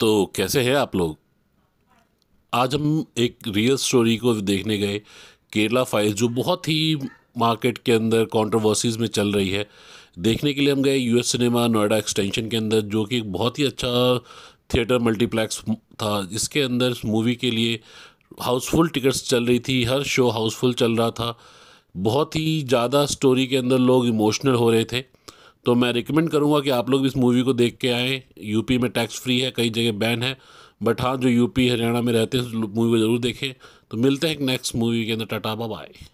तो कैसे हैं आप लोग आज हम एक रियल स्टोरी को देखने गए केरला फाइल्स जो बहुत ही मार्केट के अंदर कंट्रोवर्सीज में चल रही है देखने के लिए हम गए यूएस सिनेमा नोएडा एक्सटेंशन के अंदर जो कि एक बहुत ही अच्छा थिएटर मल्टीप्लेक्स था इसके अंदर मूवी के लिए हाउसफुल टिकट्स चल रही थी हर शो हाउसफुल चल रहा था बहुत ही ज़्यादा स्टोरी के अंदर लोग इमोशनल हो रहे थे तो मैं रिकमेंड करूँगा कि आप लोग भी इस मूवी को देख के आएँ यूपी में टैक्स फ्री है कई जगह बैन है बट हाँ जो यूपी हरियाणा में रहते हैं उस मूवी को ज़रूर देखें तो मिलते हैं नेक्स्ट मूवी के अंदर टाटा बाय